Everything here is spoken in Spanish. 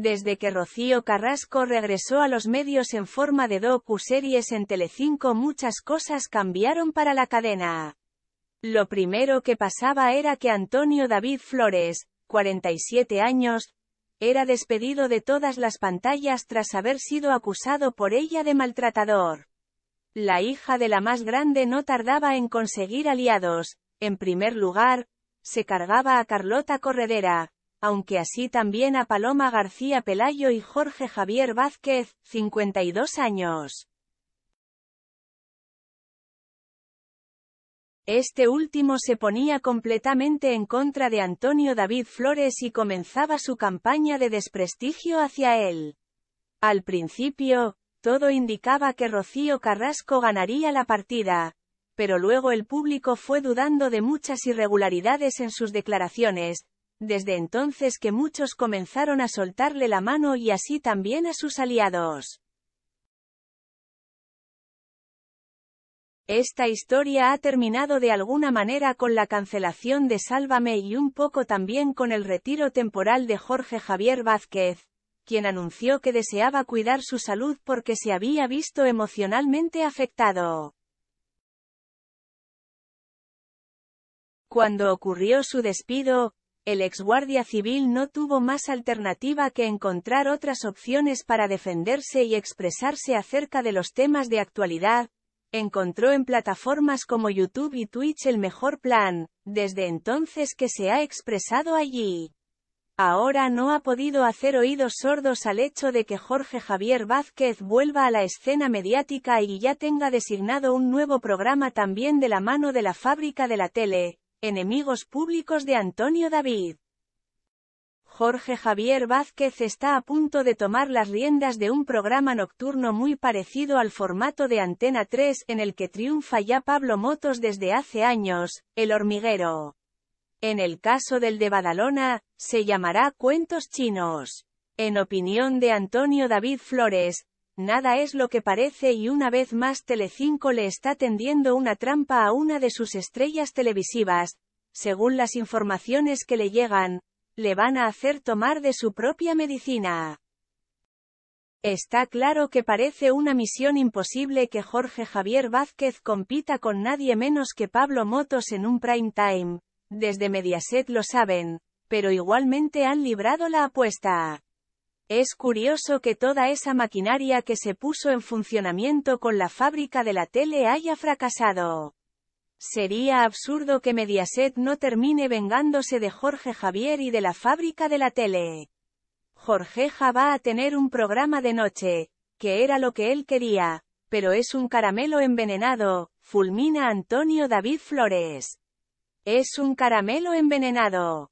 Desde que Rocío Carrasco regresó a los medios en forma de docu-series en Telecinco muchas cosas cambiaron para la cadena. Lo primero que pasaba era que Antonio David Flores, 47 años, era despedido de todas las pantallas tras haber sido acusado por ella de maltratador. La hija de la más grande no tardaba en conseguir aliados. En primer lugar, se cargaba a Carlota Corredera, aunque así también a Paloma García Pelayo y Jorge Javier Vázquez, 52 años. Este último se ponía completamente en contra de Antonio David Flores y comenzaba su campaña de desprestigio hacia él. Al principio, todo indicaba que Rocío Carrasco ganaría la partida, pero luego el público fue dudando de muchas irregularidades en sus declaraciones, desde entonces que muchos comenzaron a soltarle la mano y así también a sus aliados. Esta historia ha terminado de alguna manera con la cancelación de Sálvame y un poco también con el retiro temporal de Jorge Javier Vázquez, quien anunció que deseaba cuidar su salud porque se había visto emocionalmente afectado. Cuando ocurrió su despido, el ex guardia civil no tuvo más alternativa que encontrar otras opciones para defenderse y expresarse acerca de los temas de actualidad, encontró en plataformas como YouTube y Twitch el mejor plan, desde entonces que se ha expresado allí. Ahora no ha podido hacer oídos sordos al hecho de que Jorge Javier Vázquez vuelva a la escena mediática y ya tenga designado un nuevo programa también de la mano de la fábrica de la tele, Enemigos públicos de Antonio David. Jorge Javier Vázquez está a punto de tomar las riendas de un programa nocturno muy parecido al formato de Antena 3 en el que triunfa ya Pablo Motos desde hace años, El Hormiguero. En el caso del de Badalona, se llamará Cuentos Chinos. En opinión de Antonio David Flores, Nada es lo que parece y una vez más Telecinco le está tendiendo una trampa a una de sus estrellas televisivas. Según las informaciones que le llegan, le van a hacer tomar de su propia medicina. Está claro que parece una misión imposible que Jorge Javier Vázquez compita con nadie menos que Pablo Motos en un prime time. Desde Mediaset lo saben, pero igualmente han librado la apuesta. Es curioso que toda esa maquinaria que se puso en funcionamiento con la fábrica de la tele haya fracasado. Sería absurdo que Mediaset no termine vengándose de Jorge Javier y de la fábrica de la tele. Jorgeja va a tener un programa de noche, que era lo que él quería, pero es un caramelo envenenado, fulmina Antonio David Flores. Es un caramelo envenenado.